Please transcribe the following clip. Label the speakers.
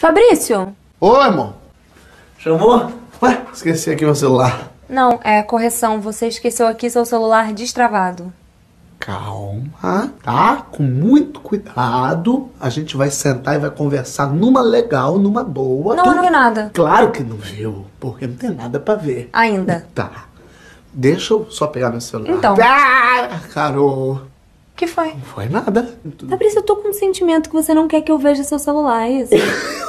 Speaker 1: Fabrício!
Speaker 2: Oi, amor! Chamou? Ué, esqueci aqui meu celular.
Speaker 1: Não, é correção. Você esqueceu aqui seu celular destravado.
Speaker 3: Calma, tá? Com muito cuidado. A gente vai sentar e vai conversar numa legal, numa boa. Não, tu... não vi nada. Claro que não viu, porque não tem nada pra ver. Ainda. Tá. Deixa eu só pegar meu celular. Então.
Speaker 4: Ah,
Speaker 3: Carol. que foi? Não foi nada.
Speaker 5: Fabrício, eu tô com um sentimento que você não quer que eu veja seu celular, é isso?